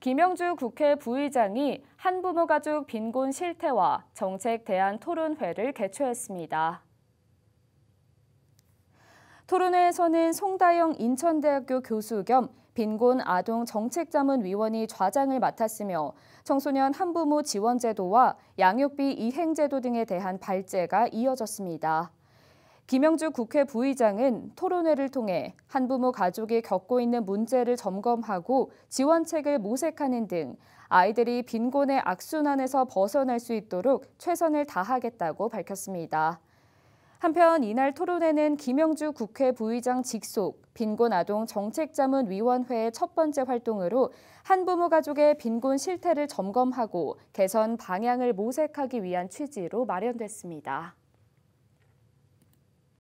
김영주 국회 부의장이 한부모 가족 빈곤 실태와 정책 대안 토론회를 개최했습니다. 토론회에서는 송다영 인천대학교 교수 겸 빈곤 아동 정책자문위원이 좌장을 맡았으며 청소년 한부모 지원제도와 양육비 이행제도 등에 대한 발제가 이어졌습니다. 김영주 국회 부의장은 토론회를 통해 한부모 가족이 겪고 있는 문제를 점검하고 지원책을 모색하는 등 아이들이 빈곤의 악순환에서 벗어날 수 있도록 최선을 다하겠다고 밝혔습니다. 한편 이날 토론회는 김영주 국회 부의장 직속 빈곤 아동 정책자문위원회의 첫 번째 활동으로 한부모 가족의 빈곤 실태를 점검하고 개선 방향을 모색하기 위한 취지로 마련됐습니다.